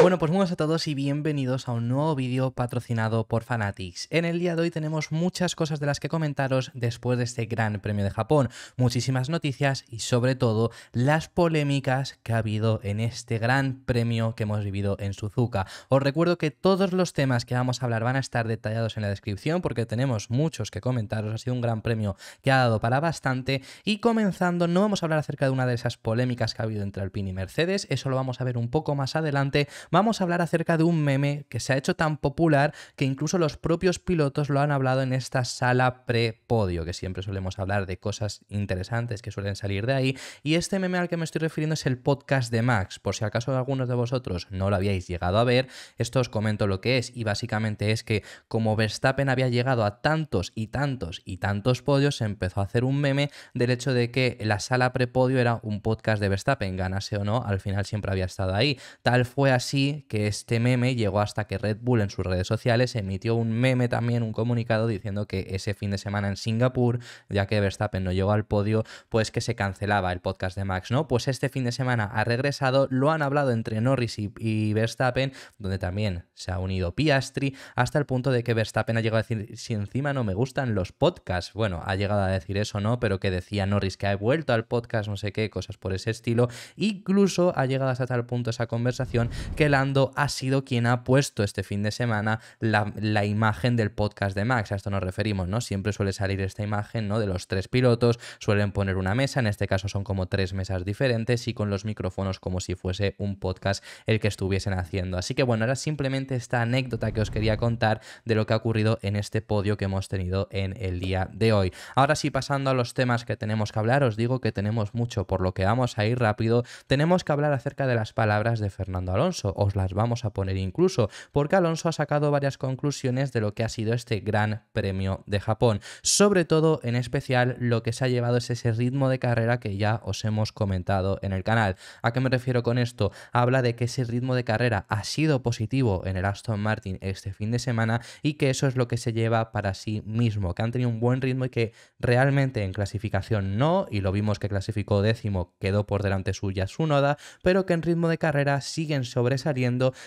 Bueno, pues muy buenas a todos y bienvenidos a un nuevo vídeo patrocinado por Fanatics. En el día de hoy tenemos muchas cosas de las que comentaros después de este Gran Premio de Japón, muchísimas noticias y sobre todo las polémicas que ha habido en este Gran Premio que hemos vivido en Suzuka. Os recuerdo que todos los temas que vamos a hablar van a estar detallados en la descripción porque tenemos muchos que comentaros, ha sido un Gran Premio que ha dado para bastante y comenzando no vamos a hablar acerca de una de esas polémicas que ha habido entre Alpine y Mercedes, eso lo vamos a ver un poco más adelante vamos a hablar acerca de un meme que se ha hecho tan popular que incluso los propios pilotos lo han hablado en esta sala prepodio, que siempre solemos hablar de cosas interesantes que suelen salir de ahí. Y este meme al que me estoy refiriendo es el podcast de Max. Por si acaso algunos de vosotros no lo habíais llegado a ver, esto os comento lo que es. Y básicamente es que como Verstappen había llegado a tantos y tantos y tantos podios, se empezó a hacer un meme del hecho de que la sala prepodio era un podcast de Verstappen, ganase o no, al final siempre había estado ahí. Tal fue así que este meme llegó hasta que Red Bull en sus redes sociales emitió un meme también, un comunicado diciendo que ese fin de semana en Singapur, ya que Verstappen no llegó al podio, pues que se cancelaba el podcast de Max, ¿no? Pues este fin de semana ha regresado, lo han hablado entre Norris y Verstappen, donde también se ha unido Piastri, hasta el punto de que Verstappen ha llegado a decir, si encima no me gustan los podcasts, bueno, ha llegado a decir eso, ¿no? Pero que decía Norris que ha vuelto al podcast, no sé qué, cosas por ese estilo, incluso ha llegado hasta tal punto esa conversación que ha sido quien ha puesto este fin de semana la, la, imagen del podcast de Max. A esto nos referimos, ¿no? Siempre suele salir esta imagen, ¿no? De los tres pilotos, suelen poner una mesa, en este caso son como tres mesas diferentes y con los micrófonos como si fuese un podcast el que estuviesen haciendo. Así que bueno, era simplemente esta anécdota que os quería contar de lo que ha ocurrido en este podio que hemos tenido en el día de hoy. Ahora sí, pasando a los temas que tenemos que hablar, os digo que tenemos mucho, por lo que vamos a ir rápido. Tenemos que hablar acerca de las palabras de Fernando Alonso os las vamos a poner incluso, porque Alonso ha sacado varias conclusiones de lo que ha sido este Gran Premio de Japón. Sobre todo, en especial, lo que se ha llevado es ese ritmo de carrera que ya os hemos comentado en el canal. ¿A qué me refiero con esto? Habla de que ese ritmo de carrera ha sido positivo en el Aston Martin este fin de semana y que eso es lo que se lleva para sí mismo, que han tenido un buen ritmo y que realmente en clasificación no, y lo vimos que clasificó décimo, quedó por delante suya su noda pero que en ritmo de carrera siguen sobre esa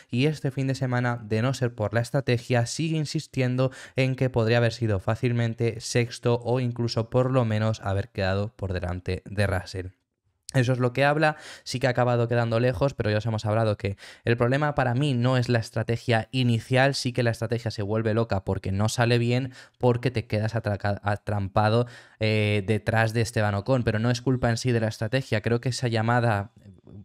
y este fin de semana, de no ser por la estrategia, sigue insistiendo en que podría haber sido fácilmente sexto o incluso por lo menos haber quedado por delante de Russell. Eso es lo que habla, sí que ha acabado quedando lejos, pero ya os hemos hablado que el problema para mí no es la estrategia inicial, sí que la estrategia se vuelve loca porque no sale bien, porque te quedas atrapado. Eh, detrás de Esteban Ocon, pero no es culpa en sí de la estrategia. Creo que esa llamada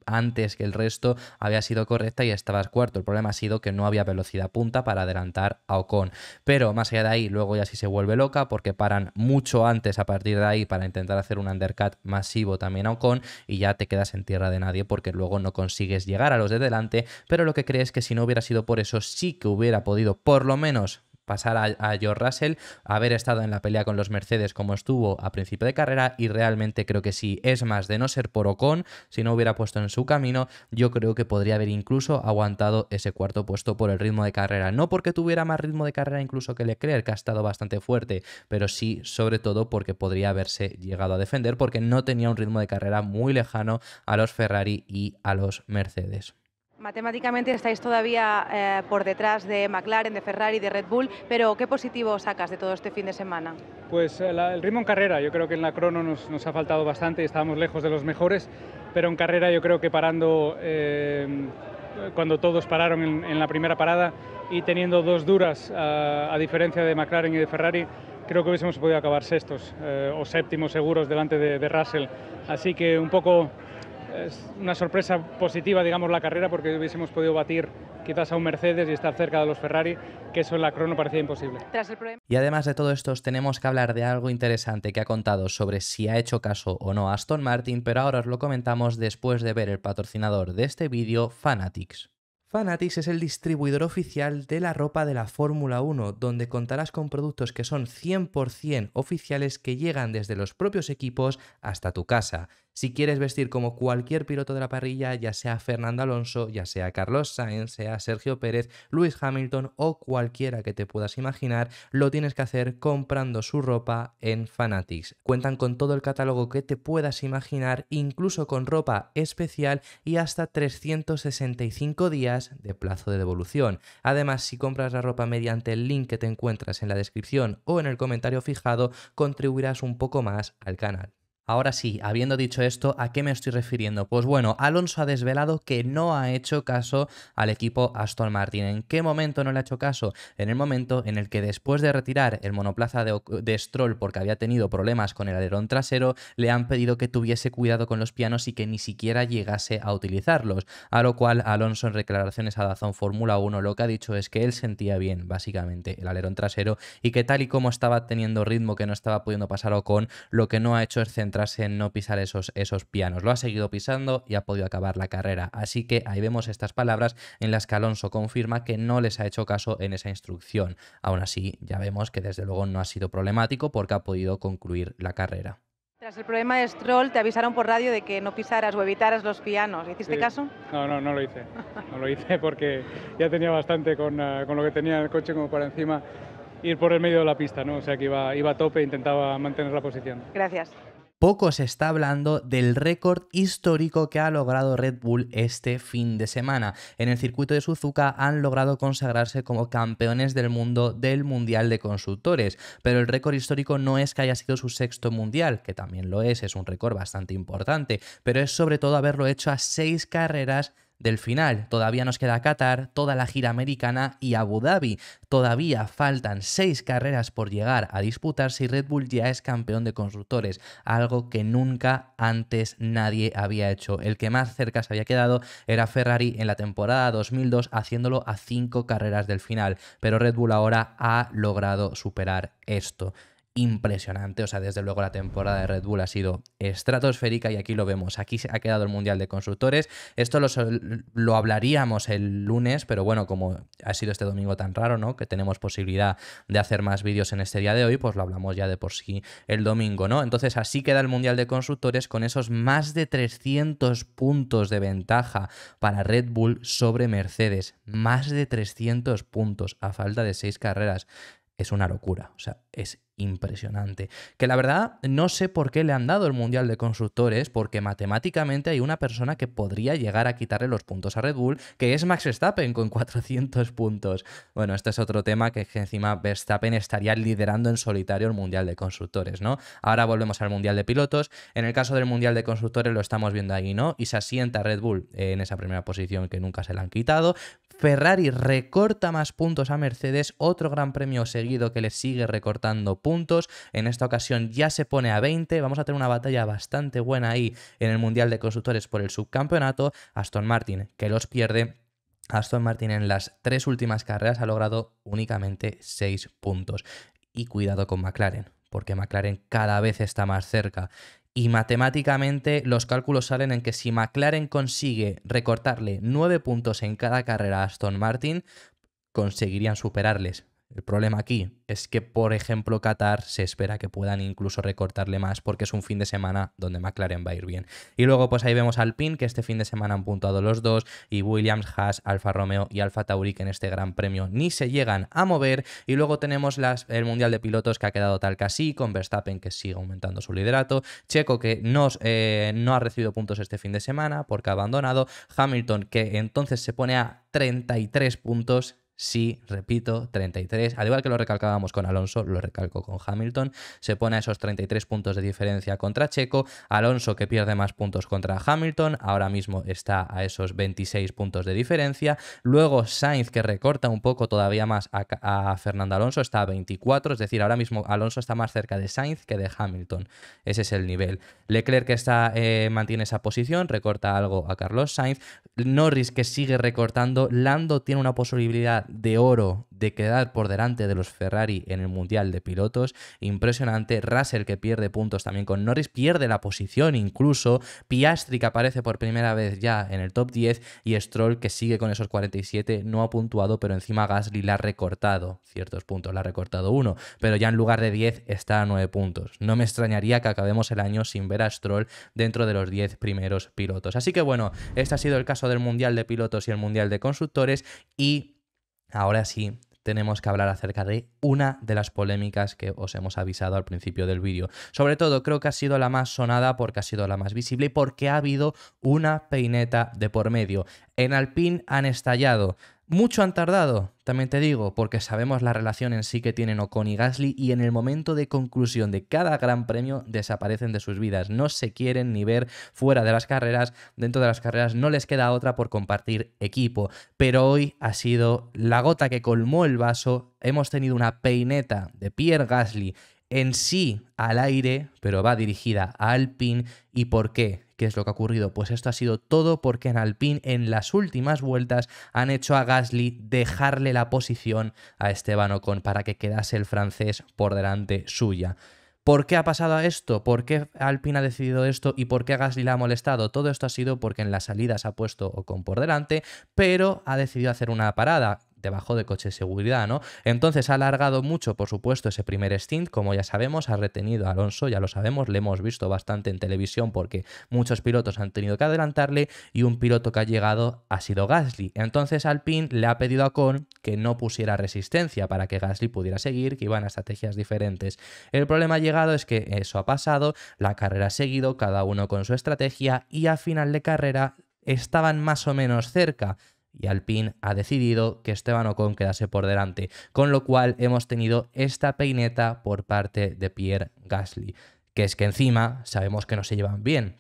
antes que el resto había sido correcta y estabas cuarto. El problema ha sido que no había velocidad punta para adelantar a Ocon. Pero más allá de ahí, luego ya sí se vuelve loca porque paran mucho antes a partir de ahí para intentar hacer un undercut masivo también a Ocon y ya te quedas en tierra de nadie porque luego no consigues llegar a los de delante. Pero lo que crees que si no hubiera sido por eso, sí que hubiera podido por lo menos pasar a, a, George Russell, haber estado en la pelea con los Mercedes como estuvo a principio de carrera y realmente creo que si Es más, de no ser por Ocon, si no hubiera puesto en su camino, yo creo que podría haber incluso aguantado ese cuarto puesto por el ritmo de carrera. No porque tuviera más ritmo de carrera incluso que Leclerc, que ha estado bastante fuerte, pero sí sobre todo porque podría haberse llegado a defender porque no tenía un ritmo de carrera muy lejano a los Ferrari y a los Mercedes. Matemáticamente estáis todavía eh, por detrás de McLaren, de Ferrari, de Red Bull, pero ¿qué positivo sacas de todo este fin de semana? Pues eh, el ritmo en carrera, yo creo que en la crono nos, nos ha faltado bastante y estábamos lejos de los mejores, pero en carrera yo creo que parando, eh, cuando todos pararon en, la primera parada y teniendo dos duras, a, diferencia de McLaren y de Ferrari, creo que hubiésemos podido acabar sextos o séptimos seguros delante de, de Russell. Así que un poco es una sorpresa positiva, digamos, la carrera, porque hubiésemos podido batir quizás a un Mercedes y estar cerca de los Ferrari, que eso en la crono parecía imposible. Y además de todo esto, tenemos que hablar de algo interesante que ha contado sobre si ha hecho caso o no a Aston Martin, pero ahora os lo comentamos después de ver el patrocinador de este vídeo, Fanatics. Fanatics es el distribuidor oficial de la ropa de la Fórmula 1, donde contarás con productos que son 100% oficiales que llegan desde los propios equipos hasta tu casa. Si quieres vestir como cualquier piloto de la parrilla, ya sea Fernando Alonso, ya sea Carlos Sainz, sea Sergio Pérez, Luis Hamilton o cualquiera que te puedas imaginar, lo tienes que hacer comprando su ropa en Fanatics. Cuentan con todo el catálogo que te puedas imaginar, incluso con ropa especial y hasta 365 días de plazo de devolución. Además, si compras la ropa mediante el link que te encuentras en la descripción o en el comentario fijado, contribuirás un poco más al canal. Ahora sí, habiendo dicho esto, ¿a qué me estoy refiriendo? Pues bueno, Alonso ha desvelado que no ha hecho caso al equipo Aston Martin. ¿En qué momento no le ha hecho caso? En el momento en el que después de retirar el monoplaza de, Stroll porque había tenido problemas con el alerón trasero, le han pedido que tuviese cuidado con los pianos y que ni siquiera llegase a utilizarlos. A lo cual Alonso en declaraciones a Dazón Fórmula 1 lo que ha dicho es que él sentía bien básicamente el alerón trasero y que tal y como estaba teniendo ritmo que no estaba pudiendo pasar o con, lo que no ha hecho es centrar tras en no pisar esos, esos pianos. Lo ha seguido pisando y ha podido acabar la carrera. Así que ahí vemos estas palabras en las que Alonso confirma que no les ha hecho caso en esa instrucción. Aún así, ya vemos que desde luego no ha sido problemático porque ha podido concluir la carrera. Tras el problema de Stroll, te avisaron por radio de que no pisaras o evitaras los pianos. ¿Hiciste caso? No, no, no lo hice. No lo hice porque ya tenía bastante con, eh, lo que tenía el coche como para encima ir por el medio de la pista, ¿no? O sea que iba, iba a tope e intentaba mantener la posición. Gracias poco se está hablando del récord histórico que ha logrado Red Bull este fin de semana. En el circuito de Suzuka han logrado consagrarse como campeones del mundo del Mundial de Consultores, pero el récord histórico no es que haya sido su sexto mundial, que también lo es, es un récord bastante importante, pero es sobre todo haberlo hecho a seis carreras del final. Todavía nos queda Qatar, toda la gira americana y Abu Dhabi. Todavía faltan seis carreras por llegar a disputarse y Red Bull ya es campeón de constructores, algo que nunca antes nadie había hecho. El que más cerca se había quedado era Ferrari en la temporada 2002 haciéndolo a cinco carreras del final, pero Red Bull ahora ha logrado superar esto impresionante. O sea, desde luego la temporada de Red Bull ha sido estratosférica y aquí lo vemos. Aquí se ha quedado el Mundial de Constructores. Esto lo, lo, hablaríamos el lunes, pero bueno, como ha sido este domingo tan raro, ¿no? Que tenemos posibilidad de hacer más vídeos en este día de hoy, pues lo hablamos ya de por sí el domingo, ¿no? Entonces así queda el Mundial de Constructores con esos más de 300 puntos de ventaja para Red Bull sobre Mercedes. Más de 300 puntos a falta de 6 carreras. Es una locura, o sea, es impresionante. Que la verdad no sé por qué le han dado el Mundial de Constructores, porque matemáticamente hay una persona que podría llegar a quitarle los puntos a Red Bull, que es Max Verstappen con 400 puntos. Bueno, este es otro tema que, encima Verstappen estaría liderando en solitario el Mundial de Constructores, ¿no? Ahora volvemos al Mundial de Pilotos. En el caso del Mundial de Constructores lo estamos viendo ahí, ¿no? Y se asienta Red Bull en esa primera posición que nunca se la han quitado. Ferrari recorta más puntos a Mercedes, otro gran premio seguido que le sigue recortando puntos. En esta ocasión ya se pone a 20, vamos a tener una batalla bastante buena ahí en el Mundial de Constructores por el subcampeonato. Aston Martin, que los pierde, Aston Martin en las tres últimas carreras ha logrado únicamente 6 puntos. Y cuidado con McLaren, porque McLaren cada vez está más cerca y matemáticamente los cálculos salen en que si McLaren consigue recortarle 9 puntos en cada carrera a Aston Martin, conseguirían superarles. El problema aquí es que, por ejemplo, Qatar se espera que puedan incluso recortarle más porque es un fin de semana donde McLaren va a ir bien. Y luego, pues ahí vemos al PIN, que este fin de semana han puntuado los dos, y Williams, Haas, Alfa Romeo y Alfa Tauri, que en este gran premio ni se llegan a mover. Y luego tenemos las, el Mundial de Pilotos que ha quedado tal que con Verstappen que sigue aumentando su liderato, Checo que eh, no ha recibido puntos este fin de semana porque ha abandonado, Hamilton que entonces se pone a 33 puntos sí, repito, 33, al igual que lo recalcábamos con Alonso, lo recalco con Hamilton, se pone a esos 33 puntos de diferencia contra Checo, Alonso que pierde más puntos contra Hamilton, ahora mismo está a esos 26 puntos de diferencia, luego Sainz que recorta un poco todavía más a, Fernando Alonso, está a 24, es decir, ahora mismo Alonso está más cerca de Sainz que de Hamilton, ese es el nivel. Leclerc que está, eh, mantiene esa posición, recorta algo a Carlos Sainz, Norris que sigue recortando, Lando tiene una posibilidad de oro de quedar por delante de los Ferrari en el Mundial de Pilotos. Impresionante. Russell que pierde puntos también con Norris, pierde la posición incluso. Piastri que aparece por primera vez ya en el top 10 y Stroll que sigue con esos 47, no ha puntuado, pero encima Gasly la ha recortado ciertos puntos, la ha recortado uno, pero ya en lugar de 10 está a 9 puntos. No me extrañaría que acabemos el año sin ver a Stroll dentro de los 10 primeros pilotos. Así que bueno, este ha sido el caso del Mundial de Pilotos y el Mundial de Constructores y ahora sí tenemos que hablar acerca de una de las polémicas que os hemos avisado al principio del vídeo. Sobre todo creo que ha sido la más sonada porque ha sido la más visible y porque ha habido una peineta de por medio. En Alpine han estallado mucho han tardado, también te digo, porque sabemos la relación en sí que tienen Ocon y Gasly y en el momento de conclusión de cada gran premio desaparecen de sus vidas. No se quieren ni ver fuera de las carreras, dentro de las carreras no les queda otra por compartir equipo. Pero hoy ha sido la gota que colmó el vaso. Hemos tenido una peineta de Pierre Gasly en sí al aire, pero va dirigida a Alpine. ¿Y por qué? ¿Qué es lo que ha ocurrido? Pues esto ha sido todo porque en Alpine en las últimas vueltas han hecho a Gasly dejarle la posición a Esteban Ocon para que quedase el francés por delante suya. ¿Por qué ha pasado esto? ¿Por qué Alpine ha decidido esto? ¿Y por qué a Gasly la ha molestado? Todo esto ha sido porque en las salidas ha puesto Ocon por delante, pero ha decidido hacer una parada debajo de coche de seguridad, ¿no? Entonces ha alargado mucho, por supuesto, ese primer stint, como ya sabemos, ha retenido a Alonso, ya lo sabemos, le hemos visto bastante en televisión porque muchos pilotos han tenido que adelantarle y un piloto que ha llegado ha sido Gasly. Entonces Alpine le ha pedido a Con que no pusiera resistencia para que Gasly pudiera seguir, que iban a estrategias diferentes. El problema ha llegado es que eso ha pasado, la carrera ha seguido, cada uno con su estrategia y a final de carrera estaban más o menos cerca y Alpine ha decidido que Esteban Ocon quedase por delante, con lo cual hemos tenido esta peineta por parte de Pierre Gasly, que es que encima sabemos que no se llevan bien.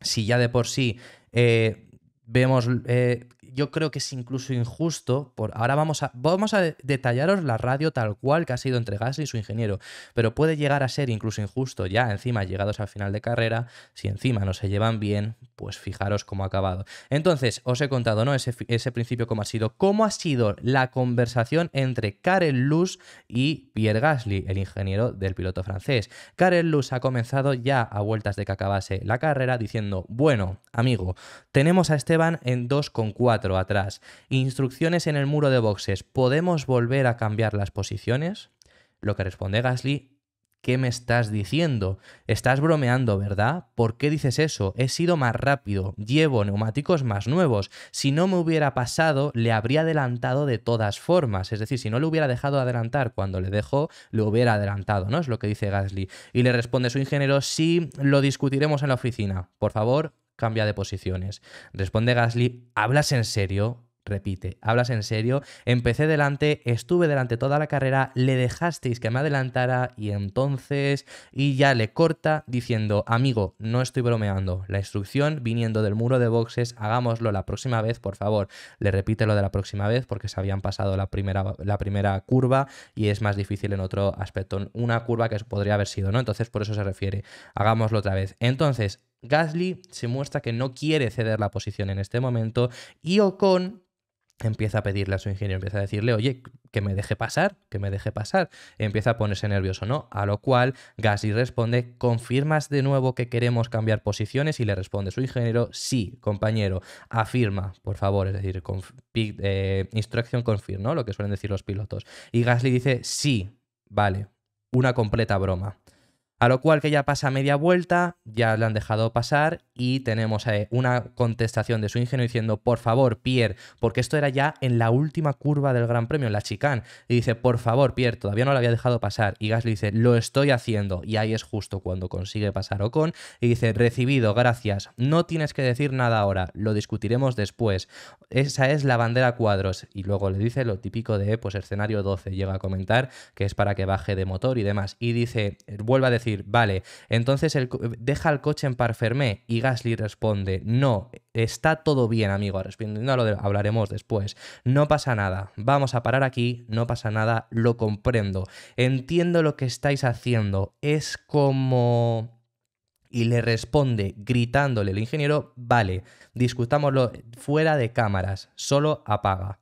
Si ya de por sí eh, vemos eh, yo creo que es incluso injusto. Por, ahora vamos a, vamos a detallaros la radio tal cual que ha sido entre Gasly y su ingeniero, pero puede llegar a ser incluso injusto ya encima llegados al final de carrera, si encima no se llevan bien, pues fijaros cómo ha acabado. Entonces, os he contado, ¿no? Ese, ese principio cómo ha sido, cómo ha sido la conversación entre Karel Luz y Pierre Gasly, el ingeniero del piloto francés. Karel Luz ha comenzado ya a vueltas de que acabase la carrera diciendo, bueno, amigo, tenemos a Esteban en 2,4 atrás, instrucciones en el muro de boxes, ¿podemos volver a cambiar las posiciones? Lo que responde Gasly ¿Qué me estás diciendo? Estás bromeando, ¿verdad? ¿Por qué dices eso? He sido más rápido, llevo neumáticos más nuevos. Si no me hubiera pasado, le habría adelantado de todas formas. Es decir, si no le hubiera dejado adelantar cuando le dejó, le hubiera adelantado, ¿no? Es lo que dice Gasly. Y le responde su ingeniero, sí, lo discutiremos en la oficina. Por favor, cambia de posiciones. Responde Gasly, ¿hablas en serio? Repite, hablas en serio. Empecé delante, estuve delante toda la carrera, le dejasteis que me adelantara y entonces. Y ya le corta diciendo: Amigo, no estoy bromeando. La instrucción viniendo del muro de boxes, hagámoslo la próxima vez, por favor. Le repite lo de la próxima vez porque se habían pasado la primera, la primera curva y es más difícil en otro aspecto. Una curva que podría haber sido, ¿no? Entonces, por eso se refiere. Hagámoslo otra vez. Entonces, Gasly se muestra que no quiere ceder la posición en este momento y Ocon empieza a pedirle a su ingeniero, empieza a decirle, oye, que me deje pasar, que me deje pasar. Empieza a ponerse nervioso, ¿no? A lo cual Gasly responde, ¿confirmas de nuevo que queremos cambiar posiciones? Y le responde su ingeniero, sí, compañero, afirma, por favor, es decir, eh, instrucción confirm, ¿no? Lo que suelen decir los pilotos. Y Gasly dice, sí, vale, una completa broma. A lo cual que ya pasa media vuelta, ya le han dejado pasar y tenemos eh, una contestación de su ingenio diciendo, por favor, Pierre, porque esto era ya en la última curva del Gran Premio, en la chicane, y dice, por favor, Pierre, todavía no lo había dejado pasar, y Gasly dice, lo estoy haciendo, y ahí es justo cuando consigue pasar Ocon, y dice, recibido, gracias, no tienes que decir nada ahora, lo discutiremos después, esa es la bandera cuadros, y luego le dice lo típico de, pues, escenario 12, llega a comentar, que es para que baje de motor y demás, y dice, vuelve a decir, vale, entonces deja el coche en par fermé, y Gasly responde, no, está todo bien amigo, lo hablaremos después, no pasa nada, vamos a parar aquí, no pasa nada, lo comprendo, entiendo lo que estáis haciendo, es como y le responde gritándole el ingeniero, vale, discutámoslo fuera de cámaras, solo apaga.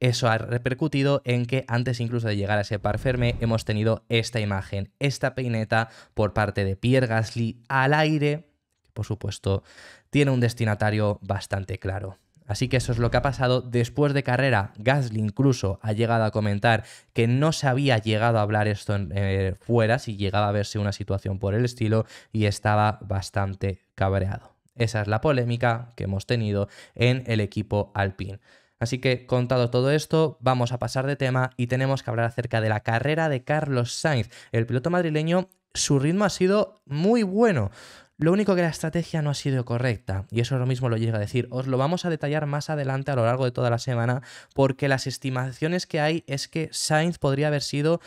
Eso ha repercutido en que antes incluso de llegar a ese par ferme hemos tenido esta imagen, esta peineta por parte de Pierre Gasly al aire por supuesto, tiene un destinatario bastante claro. Así que eso es lo que ha pasado después de carrera. Gasly incluso ha llegado a comentar que no se había llegado a hablar esto eh, fuera si llegaba a verse una situación por el estilo y estaba bastante cabreado. Esa es la polémica que hemos tenido en el equipo Alpine. Así que contado todo esto, vamos a pasar de tema y tenemos que hablar acerca de la carrera de Carlos Sainz. El piloto madrileño su ritmo ha sido muy bueno. Lo único que la estrategia no ha sido correcta, y eso es lo mismo lo llega a decir. Os lo vamos a detallar más adelante a lo largo de toda la semana, porque las estimaciones que hay es que Sainz podría haber sido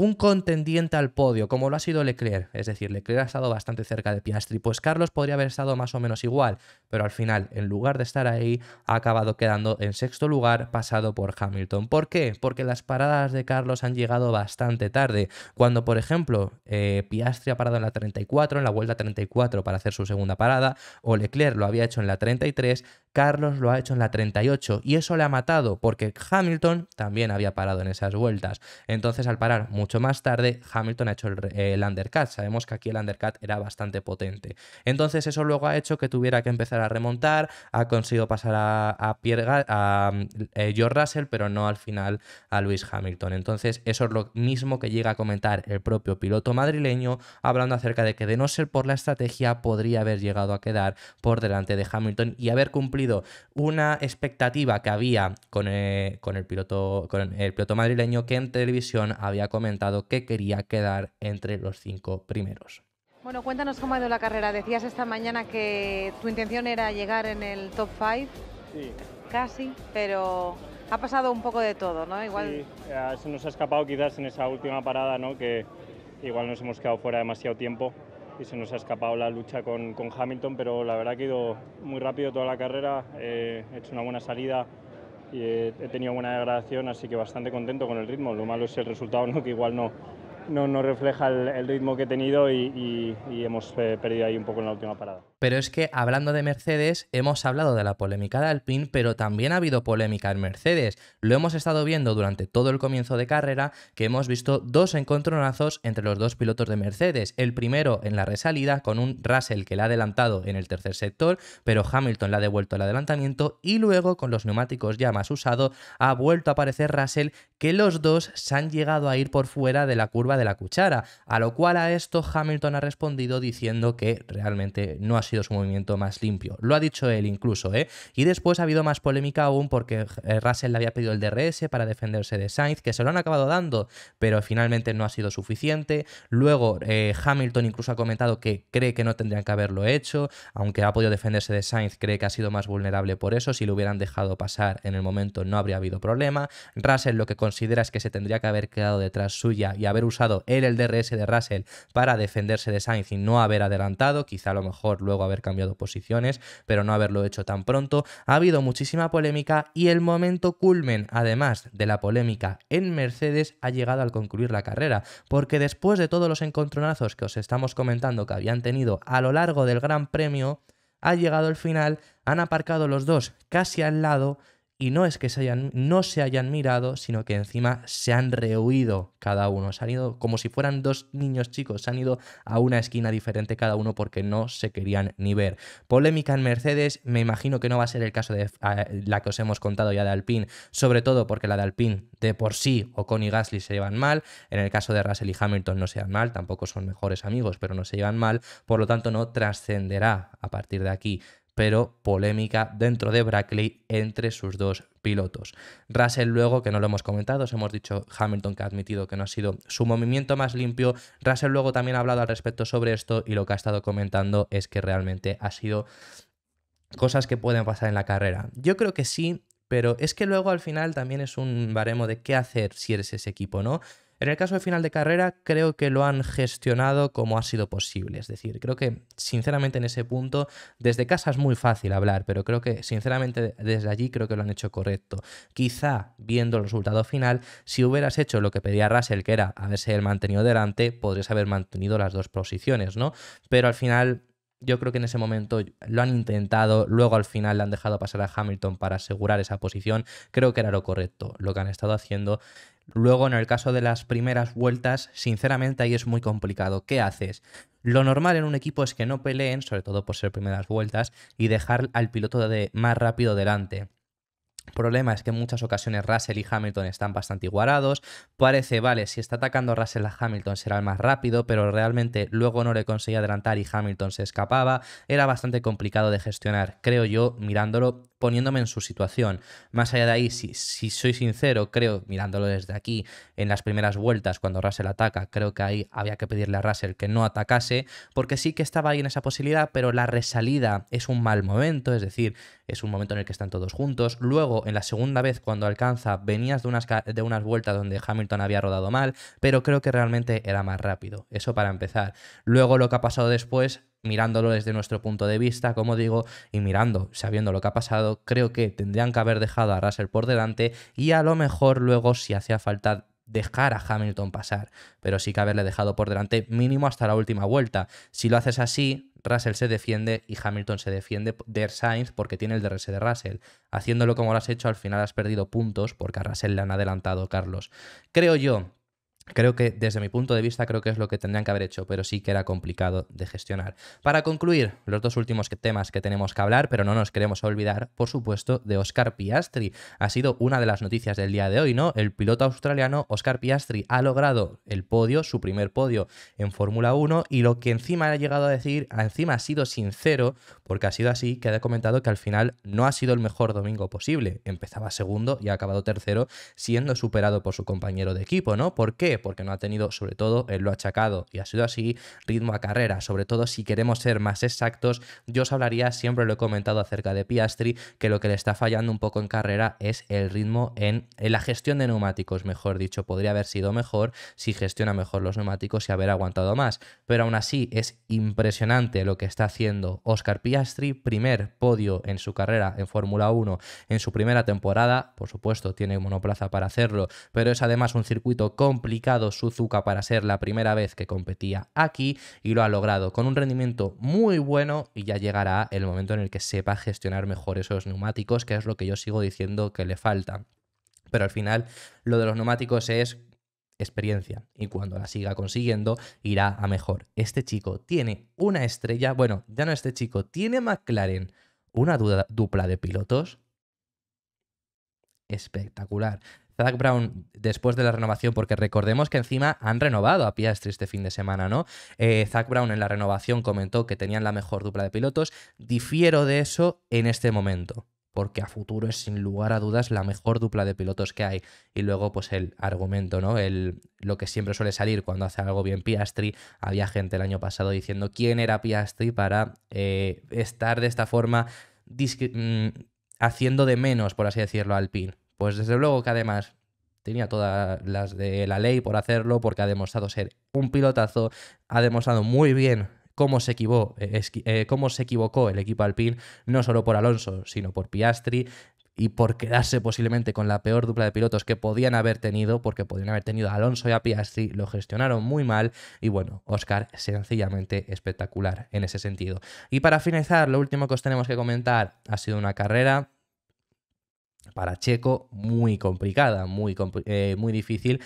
un contendiente al podio, como lo ha sido Leclerc. Es decir, Leclerc ha estado bastante cerca de Piastri, pues Carlos podría haber estado más o menos igual, pero al final, en lugar de estar ahí, ha acabado quedando en sexto lugar, pasado por Hamilton. ¿Por qué? Porque las paradas de Carlos han llegado bastante tarde. Cuando, por ejemplo, eh, Piastri ha parado en la 34, en la vuelta 34 para hacer su segunda parada, o Leclerc lo había hecho en la 33, Carlos lo ha hecho en la 38 y eso le ha matado porque Hamilton también había parado en esas vueltas. Entonces al parar mucho más tarde, Hamilton ha hecho el, undercut. Sabemos que aquí el undercut era bastante potente. Entonces eso luego ha hecho que tuviera que empezar a remontar, ha conseguido pasar a, Pierre, a eh, George Russell, pero no al final a Luis Hamilton. Entonces eso es lo mismo que llega a comentar el propio piloto madrileño, hablando acerca de que de no ser por la estrategia podría haber llegado a quedar por delante de Hamilton y haber cumplido una expectativa que había eh, con, el piloto, con el piloto madrileño que en televisión había comentado que quería quedar entre los cinco primeros. Bueno, cuéntanos cómo ha ido la carrera. Decías esta mañana que tu intención era llegar en el top 5. Casi, pero ha pasado un poco de todo, ¿no? Igual... Sí, eh, nos ha escapado quizás en esa última parada, ¿no? Que igual nos hemos quedado fuera demasiado tiempo y se nos ha escapado la lucha con, con Hamilton, pero la verdad que he ido muy rápido toda la carrera, eh, he hecho una buena salida y he, tenido buena degradación, así que bastante contento con el ritmo. Lo malo es el resultado, ¿no? que igual no, no, no refleja el, ritmo que he tenido y, hemos eh, perdido ahí un poco en la última parada. Pero es que hablando de Mercedes, hemos hablado de la polémica de Alpine, pero también ha habido polémica en Mercedes. Lo hemos estado viendo durante todo el comienzo de carrera, que hemos visto dos encontronazos entre los dos pilotos de Mercedes. El primero en la resalida, con un Russell que le ha adelantado en el tercer sector, pero Hamilton le ha devuelto el adelantamiento, y luego con los neumáticos ya más usados, ha vuelto a aparecer Russell, que los dos se han llegado a ir por fuera de la curva de la cuchara. A lo cual a esto Hamilton ha respondido diciendo que realmente no ha sido sido su movimiento más limpio. Lo ha dicho él incluso, ¿eh? Y después ha habido más polémica aún porque eh, Russell le había pedido el DRS para defenderse de Sainz, que se lo han acabado dando, pero finalmente no ha sido suficiente. Luego eh, Hamilton incluso ha comentado que cree que no tendrían que haberlo hecho, aunque ha podido defenderse de Sainz, cree que ha sido más vulnerable por eso. Si lo hubieran dejado pasar en el momento no habría habido problema. Russell lo que considera es que se tendría que haber quedado detrás suya y haber usado él el DRS de Russell para defenderse de Sainz y no haber adelantado. Quizá a lo mejor luego haber cambiado posiciones, pero no haberlo hecho tan pronto. Ha habido muchísima polémica y el momento culmen, además de la polémica en Mercedes, ha llegado al concluir la carrera, porque después de todos los encontronazos que os estamos comentando que habían tenido a lo largo del Gran Premio, ha llegado el final, han aparcado los dos casi al lado y no es que se hayan, no se hayan mirado, sino que encima se han rehuido cada uno. Se han ido como si fueran dos niños chicos, se han ido a una esquina diferente cada uno porque no se querían ni ver. Polémica en Mercedes, me imagino que no va a ser el caso de ah, la que os hemos contado ya de Alpine, sobre todo porque la de Alpine de por sí o y Gasly se llevan mal. En el caso de Russell y Hamilton no se mal, tampoco son mejores amigos, pero no se llevan mal. Por lo tanto, no trascenderá a partir de aquí pero polémica dentro de Brackley entre sus dos pilotos. Russell luego, que no lo hemos comentado, os hemos dicho Hamilton que ha admitido que no ha sido su movimiento más limpio. Russell luego también ha hablado al respecto sobre esto y lo que ha estado comentando es que realmente ha sido cosas que pueden pasar en la carrera. Yo creo que sí, pero es que luego al final también es un baremo de qué hacer si eres ese equipo, ¿no? En el caso de final de carrera, creo que lo han gestionado como ha sido posible. Es decir, creo que sinceramente en ese punto, desde casa es muy fácil hablar, pero creo que sinceramente desde allí creo que lo han hecho correcto. Quizá viendo el resultado final, si hubieras hecho lo que pedía Russell, que era haberse mantenido delante, podrías haber mantenido las dos posiciones, ¿no? Pero al final yo creo que en ese momento lo han intentado, luego al final le han dejado pasar a Hamilton para asegurar esa posición, creo que era lo correcto lo que han estado haciendo Luego, en el caso de las primeras vueltas, sinceramente ahí es muy complicado. ¿Qué haces? Lo normal en un equipo es que no peleen, sobre todo por ser primeras vueltas, y dejar al piloto de más rápido delante. El problema es que en muchas ocasiones Russell y Hamilton están bastante igualados. Parece, vale, si está atacando Russell a Hamilton será el más rápido, pero realmente luego no le conseguía adelantar y Hamilton se escapaba. Era bastante complicado de gestionar, creo yo, mirándolo poniéndome en su situación. Más allá de ahí, si, soy sincero, creo, mirándolo desde aquí, en las primeras vueltas, cuando Russell ataca, creo que ahí había que pedirle a Russell que no atacase, porque sí que estaba ahí en esa posibilidad, pero la resalida es un mal momento, es decir, es un momento en el que están todos juntos. Luego, en la segunda vez, cuando alcanza, venías de unas, de unas vueltas donde Hamilton había rodado mal, pero creo que realmente era más rápido. Eso para empezar. Luego, lo que ha pasado después mirándolo desde nuestro punto de vista, como digo, y mirando, sabiendo lo que ha pasado, creo que tendrían que haber dejado a Russell por delante y a lo mejor luego si hacía falta dejar a Hamilton pasar, pero sí que haberle dejado por delante mínimo hasta la última vuelta. Si lo haces así, Russell se defiende y Hamilton se defiende de Sainz porque tiene el DRS de Russell. Haciéndolo como lo has hecho, al final has perdido puntos porque a Russell le han adelantado Carlos. Creo yo Creo que desde mi punto de vista creo que es lo que tendrían que haber hecho, pero sí que era complicado de gestionar. Para concluir, los dos últimos temas que tenemos que hablar, pero no nos queremos olvidar, por supuesto, de Oscar Piastri. Ha sido una de las noticias del día de hoy, ¿no? El piloto australiano Oscar Piastri ha logrado el podio, su primer podio en Fórmula 1 y lo que encima ha llegado a decir, encima ha sido sincero, porque ha sido así, que ha comentado que al final no ha sido el mejor domingo posible. Empezaba segundo y ha acabado tercero, siendo superado por su compañero de equipo, ¿no? ¿Por qué? Porque no ha tenido, sobre todo, él lo ha achacado y ha sido así, ritmo a carrera. Sobre todo, si queremos ser más exactos, yo os hablaría, siempre lo he comentado acerca de Piastri, que lo que le está fallando un poco en carrera es el ritmo en, la gestión de neumáticos, mejor dicho. Podría haber sido mejor si gestiona mejor los neumáticos y haber aguantado más. Pero aún así, es impresionante lo que está haciendo Oscar Piastri, primer podio en su carrera en Fórmula 1 en su primera temporada. Por supuesto, tiene monoplaza para hacerlo, pero es además un circuito complicado su Suzuka para ser la primera vez que competía aquí y lo ha logrado con un rendimiento muy bueno y ya llegará el momento en el que sepa gestionar mejor esos neumáticos, que es lo que yo sigo diciendo que le falta. Pero al final lo de los neumáticos es experiencia y cuando la siga consiguiendo irá a mejor. Este chico tiene una estrella, bueno, ya no este chico, tiene McLaren una dupla de pilotos espectacular. Zach Brown después de la renovación, porque recordemos que encima han renovado a Piastri este fin de semana, ¿no? Eh, Zach Brown en la renovación comentó que tenían la mejor dupla de pilotos. Difiero de eso en este momento porque a futuro es sin lugar a dudas la mejor dupla de pilotos que hay. Y luego, pues el argumento, ¿no? El, lo que siempre suele salir cuando hace algo bien Piastri. Había gente el año pasado diciendo quién era Piastri para eh, estar de esta forma mm, haciendo de menos, por así decirlo, al PIN. Pues desde luego que además tenía todas las de la ley por hacerlo, porque ha demostrado ser un pilotazo, ha demostrado muy bien cómo se, equivocó, eh, eh, cómo se equivocó el equipo Alpine, no solo por Alonso, sino por Piastri y por quedarse posiblemente con la peor dupla de pilotos que podían haber tenido, porque podían haber tenido a Alonso y a Piastri, lo gestionaron muy mal y bueno, Oscar sencillamente espectacular en ese sentido. Y para finalizar, lo último que os tenemos que comentar ha sido una carrera para Checo muy complicada, muy, eh, muy difícil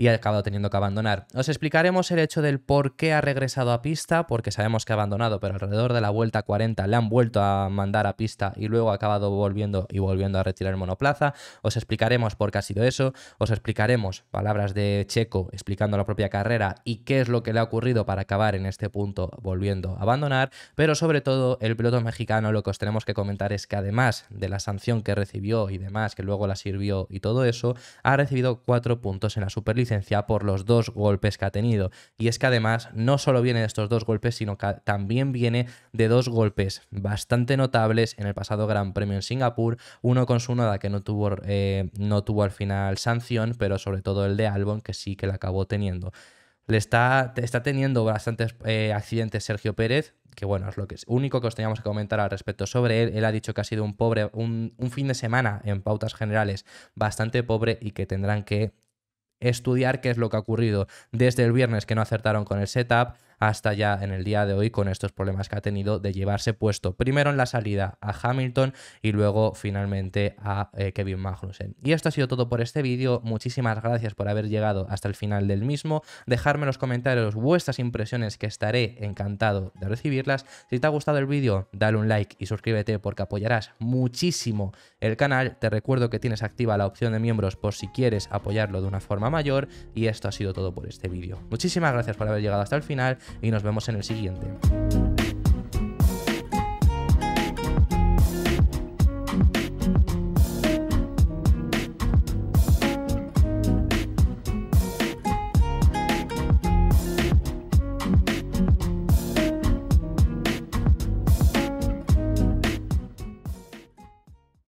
y ha acabado teniendo que abandonar. Os explicaremos el hecho del por qué ha regresado a pista, porque sabemos que ha abandonado, pero alrededor de la vuelta 40 le han vuelto a mandar a pista y luego ha acabado volviendo y volviendo a retirar el monoplaza. Os explicaremos por qué ha sido eso, os explicaremos palabras de Checo explicando la propia carrera y qué es lo que le ha ocurrido para acabar en este punto volviendo a abandonar, pero sobre todo el piloto mexicano lo que os tenemos que comentar es que además de la sanción que recibió y demás, que luego la sirvió y todo eso, ha recibido cuatro puntos en la Superliga por los dos golpes que ha tenido. Y es que además no solo viene de estos dos golpes, sino que también viene de dos golpes bastante notables en el pasado Gran Premio en Singapur, uno con su noda que no tuvo, eh, no tuvo al final sanción, pero sobre todo el de Albon que sí que la acabó teniendo. Le está, está teniendo bastantes eh, accidentes Sergio Pérez, que bueno, es lo que es. único que os teníamos que comentar al respecto sobre él. Él ha dicho que ha sido un pobre, un, un fin de semana en pautas generales bastante pobre y que tendrán que estudiar qué es lo que ha ocurrido desde el viernes que no acertaron con el setup hasta ya en el día de hoy con estos problemas que ha tenido de llevarse puesto primero en la salida a Hamilton y luego finalmente a eh, Kevin Magnussen. Y esto ha sido todo por este vídeo, muchísimas gracias por haber llegado hasta el final del mismo, dejarme en los comentarios vuestras impresiones que estaré encantado de recibirlas, si te ha gustado el vídeo dale un like y suscríbete porque apoyarás muchísimo el canal, te recuerdo que tienes activa la opción de miembros por si quieres apoyarlo de una forma mayor y esto ha sido todo por este vídeo. Muchísimas gracias por haber llegado hasta el final y nos vemos en el siguiente.